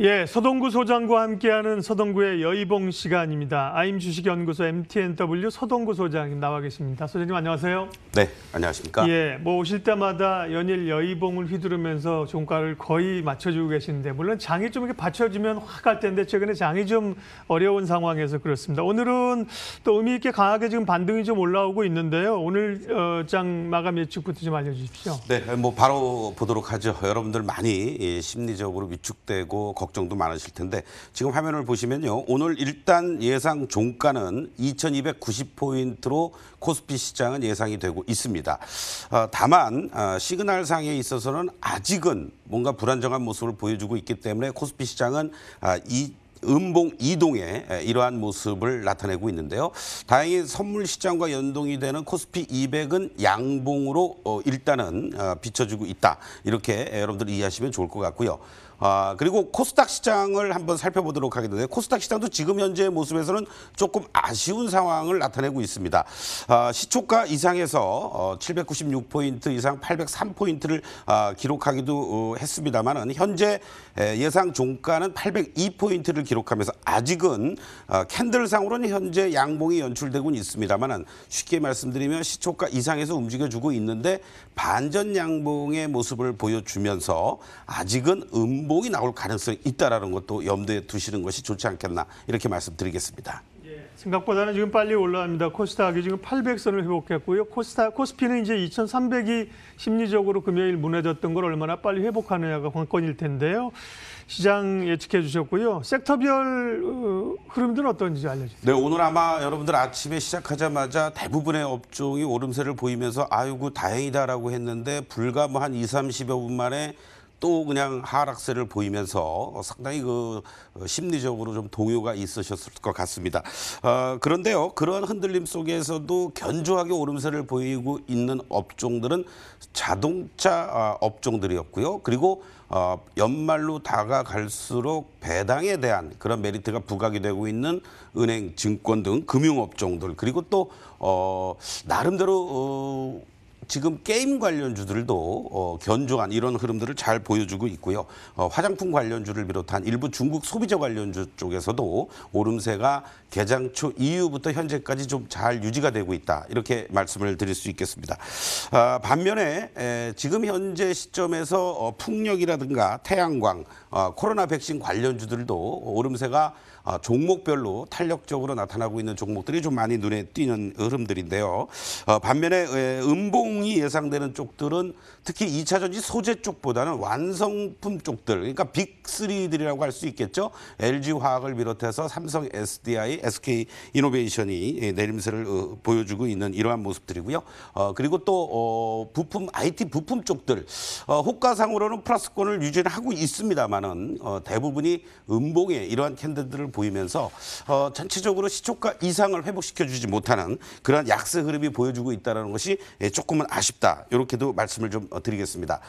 예, 서동구 소장과 함께하는 서동구의 여의봉 시간입니다. 아임 주식연구소 MTNW 서동구 소장 나와 계십니다. 소장님 안녕하세요. 네, 안녕하십니까. 예, 뭐 오실 때마다 연일 여의봉을 휘두르면서 종가를 거의 맞춰주고 계시는데 물론 장이 좀 이렇게 받쳐주면 확 갈 텐데 최근에 장이 좀 어려운 상황에서 그렇습니다. 오늘은 또 의미 있게 강하게 지금 반등이 좀 올라오고 있는데요. 오늘 어, 장 마감 예측부터 좀 알려주십시오. 네, 뭐 바로 보도록 하죠. 여러분들 많이 예, 심리적으로 위축되고 걱 걱정도 많으실 텐데 지금 화면을 보시면요. 오늘 일단 예상 종가는 2290포인트로 코스피 시장은 예상이 되고 있습니다. 어, 다만 어, 시그널 상에 있어서는 아직은 뭔가 불안정한 모습을 보여주고 있기 때문에 코스피 시장은 아, 이 음봉 이동의 이러한 모습을 나타내고 있는데요. 다행히 선물 시장과 연동이 되는 코스피 200은 양봉으로 어, 일단은 어, 비춰주고 있다. 이렇게 여러분들 이해하시면 좋을 것 같고요. 아, 그리고 코스닥 시장을 한번 살펴보도록 하겠는데 코스닥 시장도 지금 현재의 모습에서는 조금 아쉬운 상황을 나타내고 있습니다. 아, 시초가 이상에서 어, 796포인트 이상 803포인트를 아, 기록하기도 어, 했습니다만 현재 예상 종가는 802포인트를 기록하면서 아직은 어, 캔들상으로는 현재 양봉이 연출되고 있습니다만 쉽게 말씀드리면 시초가 이상에서 움직여주고 있는데 반전 양봉의 모습을 보여주면서 아직은 음 원목이 나올 가능성이 있다라는 것도 염두에 두시는 것이 좋지 않겠나 이렇게 말씀드리겠습니다. 예, 생각보다는 지금 빨리 올라갑니다. 코스닥이 지금 800선을 회복했고요. 코스닥 코스피는 이제 2,300이 심리적으로 금요일 무너졌던 걸 얼마나 빨리 회복하느냐가 관건일 텐데요. 시장 예측해 주셨고요. 섹터별 어, 흐름들은 어떤지 알려주세요. 네, 오늘 아마 여러분들 아침에 시작하자마자 대부분의 업종이 오름세를 보이면서 아이고 다행이다라고 했는데 불과 뭐 한 2, 30여 분 만에 또 그냥 하락세를 보이면서 상당히 그 어, 심리적으로 좀 동요가 있으셨을 것 같습니다. 어, 그런데요, 그러한 흔들림 속에서도 견조하게 오름세를 보이고 있는 업종들은 자동차 아, 업종들이었고요. 그리고 어, 연말로 다가갈수록 배당에 대한 그런 메리트가 부각이 되고 있는 은행, 증권 등 금융업종들 그리고 또 어, 나름대로 어, 지금 게임 관련주들도 어, 견조한 이런 흐름들을 잘 보여주고 있고요. 어, 화장품 관련주를 비롯한 일부 중국 소비자 관련주 쪽에서도 오름세가 개장 초 이후부터 현재까지 좀 잘 유지가 되고 있다. 이렇게 말씀을 드릴 수 있겠습니다. 아, 반면에 에, 지금 현재 시점에서 어, 풍력이라든가 태양광, 어, 코로나 백신 관련주들도 오름세가 어, 종목별로 탄력적으로 나타나고 있는 종목들이 좀 많이 눈에 띄는 흐름들인데요. 어, 반면 에, 음봉 유동이 예상되는 쪽들은 특히 2차전지 소재 쪽보다는 완성품 쪽들, 그러니까 빅3들이라고 할 수 있겠죠. LG화학을 비롯해서 삼성 SDI, SK 이노베이션이 예, 내림세를 어, 보여주고 있는 이러한 모습들이고요. 어, 그리고 또 어, 부품, IT 부품 쪽들, 어, 호가상으로는 플러스권을 유지는 하고 있습니다만은 어, 대부분이 음봉에 이러한 캔들들을 보이면서 어, 전체적으로 시초가 이상을 회복시켜주지 못하는 그런 약세 흐름이 보여주고 있다는 것이 예, 조금은 아쉽다. 이렇게도 말씀을 좀 어, 드리겠습니다.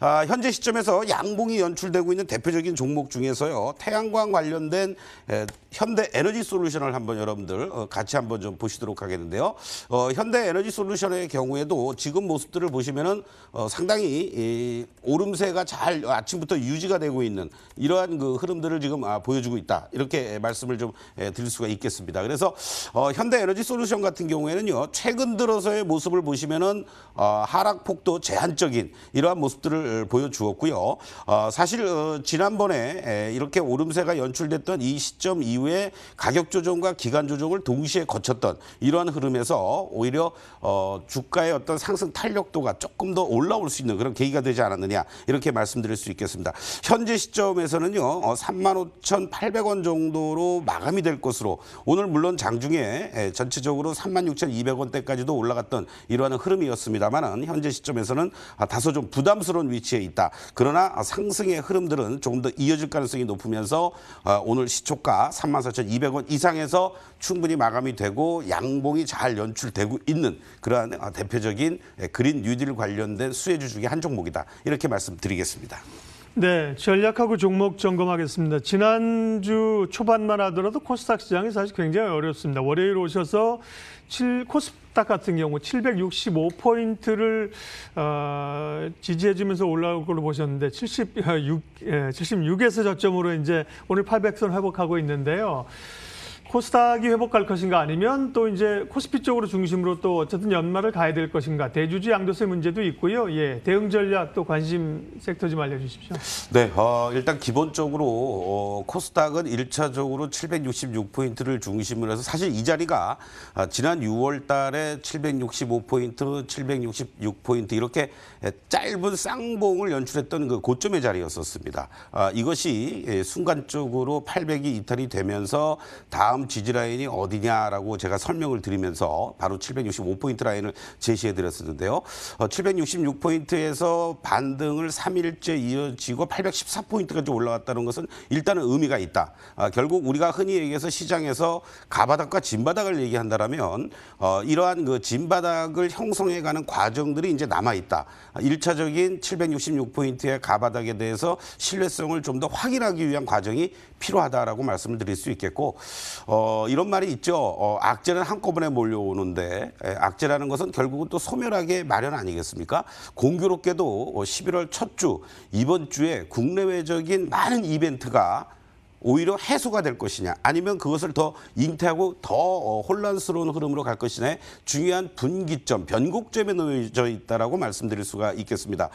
아, 현재 시점에서 양봉이 연출되고 있는 대표적인 종목 중에서요. 태양광 관련된 에, 현대 에너지 솔루션을 한번 여러분들 어, 같이 한번 좀 보시도록 하겠는데요. 어, 현대 에너지 솔루션의 경우에도 지금 모습들을 보시면은 어, 상당히 이, 오름세가 잘 아침부터 유지가 되고 있는 이러한 그 흐름들을 지금 아, 보여주고 있다. 이렇게 말씀을 좀 에, 드릴 수가 있겠습니다. 그래서 어, 현대 에너지 솔루션 같은 경우에는요. 최근 들어서의 모습을 보시면은 어, 하락폭도 제한적인 이러한 모습들을 보여주었고요. 어, 사실 어, 지난번에 이렇게 오름세가 연출됐던 이 시점 이후에 가격 조정과 기간 조정을 동시에 거쳤던 이러한 흐름에서 오히려 어, 주가의 어떤 상승 탄력도가 조금 더 올라올 수 있는 그런 계기가 되지 않았느냐 이렇게 말씀드릴 수 있겠습니다. 현재 시점에서는요. 어, 35,800원 정도로 마감이 될 것으로 오늘 물론 장중에 에, 전체적으로 36,200원대까지도 올라갔던 이러한 흐름이었습니다. 있습니다만은 현재 시점에서는 아, 다소 좀 부담스러운 위치에 있다. 그러나 상승의 흐름들은 조금 더 이어질 가능성이 높으면서 아, 오늘 시초가 34,200원 이상에서 충분히 마감이 되고 양봉이 잘 연출되고 있는 그러한 아, 대표적인 예, 그린 뉴딜 관련된 수혜주 중의 한 종목이다. 이렇게 말씀드리겠습니다. 네, 전략하고 종목 점검하겠습니다. 지난주 초반만 하더라도 코스닥 시장이 사실 굉장히 어렵습니다. 월요일 오셔서 7, 코스닥 같은 경우 765포인트를 어, 지지해주면서 올라올 걸로 보셨는데 76, 예, 76에서 저점으로 이제 오늘 800선 회복하고 있는데요. 코스닥이 회복할 것인가 아니면 또 이제 코스피 쪽으로 중심으로 또 어쨌든 연말을 가야 될 것인가 대주주 양도세 문제도 있고요. 예, 대응 전략 또 관심 섹터 좀 알려주십시오. 네, 어, 일단 기본적으로 어, 코스닥은 1차적으로 766포인트를 중심으로 해서 사실 이 자리가 아, 지난 6월 달에 765포인트, 766포인트 이렇게 짧은 쌍봉을 연출했던 그 고점의 자리였었습니다. 아, 이것이 예, 순간적으로 800이 이탈이 되면서 다음 다음 지지라인이 어디냐라고 제가 설명을 드리면서 바로 765포인트 라인을 제시해드렸었는데요. 766포인트에서 어, 반등을 3일째 이어지고 814포인트까지 올라왔다는 것은 일단은 의미가 있다. 아, 결국 우리가 흔히 얘기해서 시장에서 가바닥과 진바닥을 얘기한다면 어, 이러한 그 진바닥을 형성해가는 과정들이 이제 남아있다. 1차적인 아, 766포인트의 가바닥에 대해서 신뢰성을 좀 더 확인하기 위한 과정이 필요하다라고 말씀을 드릴 수 있겠고 어, 이런 말이 있죠. 어, 악재는 한꺼번에 몰려오는데 에, 악재라는 것은 결국은 또 소멸하게 마련 아니겠습니까? 공교롭게도 어, 11월 첫 주 이번 주에 국내외적인 많은 이벤트가 오히려 해소가 될 것이냐 아니면 그것을 더 잉태하고 더 어, 혼란스러운 흐름으로 갈 것이냐의 중요한 분기점, 변곡점에 놓여져 있다라고 말씀드릴 수가 있겠습니다.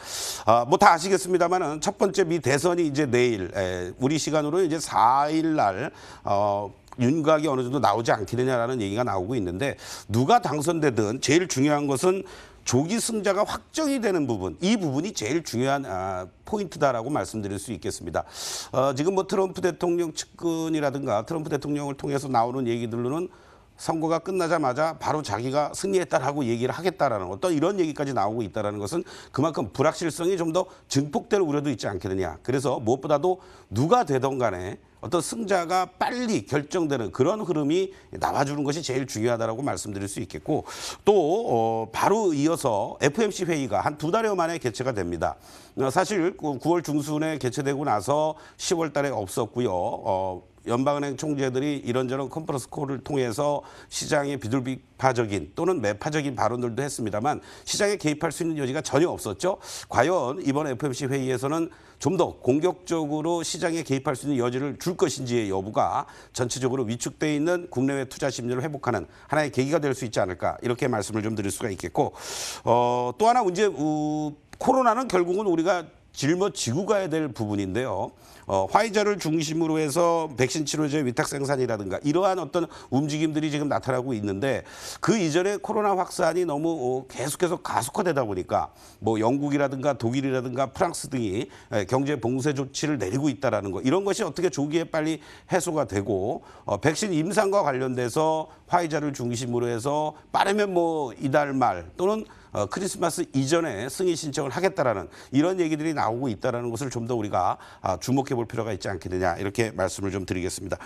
아, 뭐 다 아시겠습니다만은 첫 번째 미 대선이 이제 내일 에, 우리 시간으로 이제 4일 날 어, 윤곽이 어느 정도 나오지 않겠느냐라는 얘기가 나오고 있는데 누가 당선되든 제일 중요한 것은 조기 승자가 확정이 되는 부분 이 부분이 제일 중요한 아, 포인트다라고 말씀드릴 수 있겠습니다. 어, 지금 뭐 트럼프 대통령 측근이라든가 트럼프 대통령을 통해서 나오는 얘기들로는 선거가 끝나자마자 바로 자기가 승리했다라고 얘기를 하겠다라는 어떤 이런 얘기까지 나오고 있다라는 것은 그만큼 불확실성이 좀 더 증폭될 우려도 있지 않겠느냐. 그래서 무엇보다도 누가 되던 간에 어떤 승자가 빨리 결정되는 그런 흐름이 나와주는 것이 제일 중요하다고 말씀드릴 수 있겠고 또 어, 바로 이어서 FMC 회의가 한 두 달여 만에 개최가 됩니다. 어, 사실 9월 중순에 개최되고 나서 10월 달에 없었고요. 어, 연방은행 총재들이 이런저런 컨퍼런스 콜을 통해서 시장의 비둘기파적인 또는 매파적인 발언들도 했습니다만 시장에 개입할 수 있는 여지가 전혀 없었죠. 과연 이번 FOMC 회의에서는 좀 더 공격적으로 시장에 개입할 수 있는 여지를 줄 것인지의 여부가 전체적으로 위축돼 있는 국내외 투자 심리를 회복하는 하나의 계기가 될 수 있지 않을까 이렇게 말씀을 좀 드릴 수가 있겠고 어, 또 하나 문제 우, 코로나는 결국은 우리가 짊어지고 가야 될 부분인데요. 어, 화이자를 중심으로 해서 백신 치료제 위탁 생산이라든가 이러한 어떤 움직임들이 지금 나타나고 있는데 그 이전에 코로나 확산이 너무 어, 계속해서 가속화되다 보니까 뭐 영국이라든가 독일이라든가 프랑스 등이 예, 경제 봉쇄 조치를 내리고 있다라는 거 이런 것이 어떻게 조기에 빨리 해소가 되고 어, 백신 임상과 관련돼서 화이자를 중심으로 해서 빠르면 뭐 이달 말 또는 어, 크리스마스 이전에 승인 신청을 하겠다라는 이런 얘기들이 나오고 있다라는 것을 좀 더 우리가 아, 주목해 볼 필요가 있지 않겠느냐 이렇게 말씀을 좀 드리겠습니다.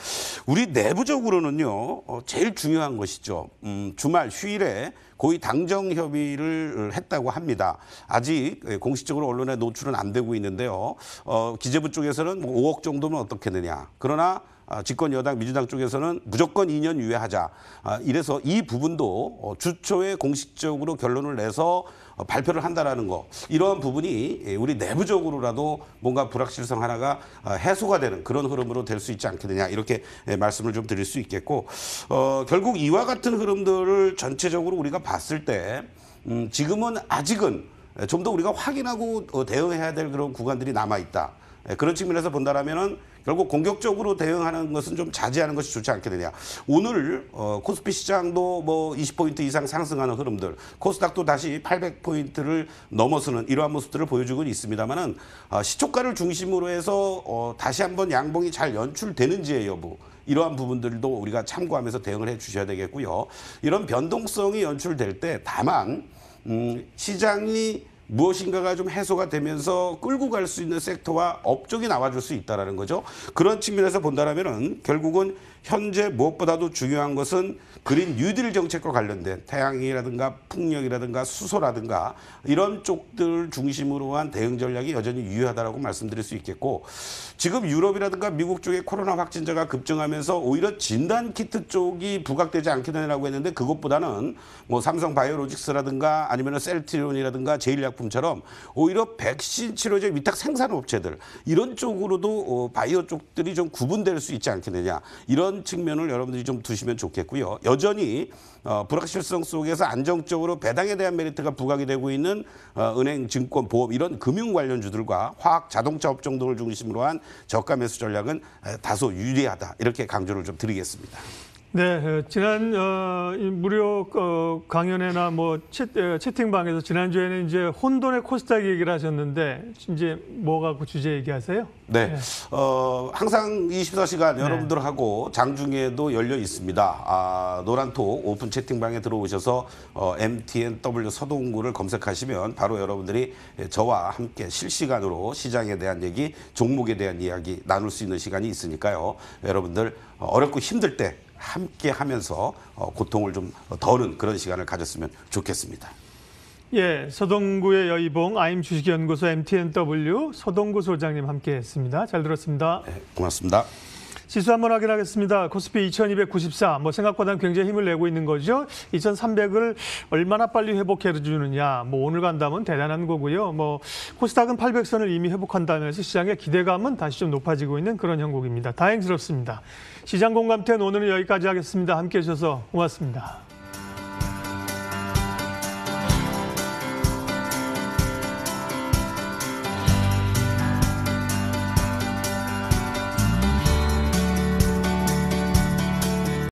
우리 내부적으로는요 어, 제일 중요한 것이죠. 음, 주말 휴일에 고위 당정 협의를 했다고 합니다. 아직 예, 공식적으로 언론에 노출은 안 되고 있는데요. 어, 기재부 쪽에서는 뭐 5억 정도면 어떻겠느냐. 그러나 아, 집권 여당 민주당 쪽에서는 무조건 2년 유예하자. 아, 이래서 이 부분도 어, 주초에 공식적으로 결론을 내서 어, 발표를 한다라는 거 이러한 부분이 예, 우리 내부적으로라도 뭔가 불확실성 하나가 아, 해소가 되는 그런 흐름으로 될 수 있지 않겠느냐 이렇게 예, 말씀을 좀 드릴 수 있겠고 어, 결국 이와 같은 흐름들을 전체적으로 우리가 봤을 때 음, 지금은 아직은 좀 더 우리가 확인하고 어, 대응해야 될 그런 구간들이 남아 있다. 예, 그런 측면에서 본다라면은 결국 공격적으로 대응하는 것은 좀 자제하는 것이 좋지 않게되냐 오늘 어, 코스피 시장도 뭐 20포인트 이상 상승하는 흐름들, 코스닥도 다시 800포인트를 넘어서는 이러한 모습들을 보여주고 있습니다만은 어, 아, 시초가를 중심으로 해서 어, 다시 한번 양봉이 잘 연출되는지의 여부. 이러한 부분들도 우리가 참고하면서 대응을 해 주셔야 되겠고요. 이런 변동성이 연출될 때 다만 음, 시장이 무엇인가가 좀 해소가 되면서 끌고 갈 수 있는 섹터와 업종이 나와줄 수 있다라는 거죠. 그런 측면에서 본다면은 결국은 현재 무엇보다도 중요한 것은 그린 뉴딜 정책과 관련된 태양이라든가 풍력이라든가 수소라든가 이런 쪽들 중심으로 한 대응 전략이 여전히 유효하다고 말씀드릴 수 있겠고 지금 유럽이라든가 미국 쪽의 코로나 확진자가 급증하면서 오히려 진단 키트 쪽이 부각되지 않겠느냐고 했는데 그것보다는 뭐 삼성 바이오로직스라든가 아니면 셀트리온이라든가 제일약품처럼 오히려 백신 치료제 위탁 생산 업체들 이런 쪽으로도 어, 바이오 쪽들이 좀 구분될 수 있지 않겠느냐 이런 이 측면을 여러분들이 좀 두시면 좋겠고요. 여전히 어, 불확실성 속에서 안정적으로 배당에 대한 메리트가 부각이 되고 있는 어, 은행, 증권, 보험 이런 금융 관련주들과 화학, 자동차 업종 등을 중심으로 한 저가 매수 전략은 다소 유리하다 이렇게 강조를 좀 드리겠습니다. 네, 어, 지난 어, 무료 어, 강연회나 뭐 채팅방에서 채 지난 주에는 이제 혼돈의 코스닥 얘기를 하셨는데 이제 뭐가그 주제 얘기하세요? 네, 네. 어, 항상 24시간 네. 여러분들하고 장중에도 열려 있습니다. 아, 노란톡 오픈 채팅방에 들어오셔서 어, MTNW 서동구를 검색하시면 바로 여러분들이 예, 저와 함께 실시간으로 시장에 대한 얘기, 종목에 대한 이야기 나눌 수 있는 시간이 있으니까요. 여러분들 어, 어렵고 힘들 때 함께 하면서 어, 고통을 좀 덜은 그런 시간을 가졌으면 좋겠습니다. 예, 서동구의 여의봉 아임 주식연구소 MTNW 서동구 소장님 함께했습니다. 잘 들었습니다. 네, 고맙습니다. 지수 한번 확인하겠습니다. 코스피 2294. 뭐 생각보다는 굉장히 힘을 내고 있는 거죠. 2300을 얼마나 빨리 회복해 주느냐. 뭐 오늘 간다면 대단한 거고요. 뭐 코스닥은 800선을 이미 회복한다면서 시장의 기대감은 다시 좀 높아지고 있는 그런 형국입니다. 다행스럽습니다. 시장 공감텐 오늘은 여기까지 하겠습니다. 함께 해주셔서 고맙습니다.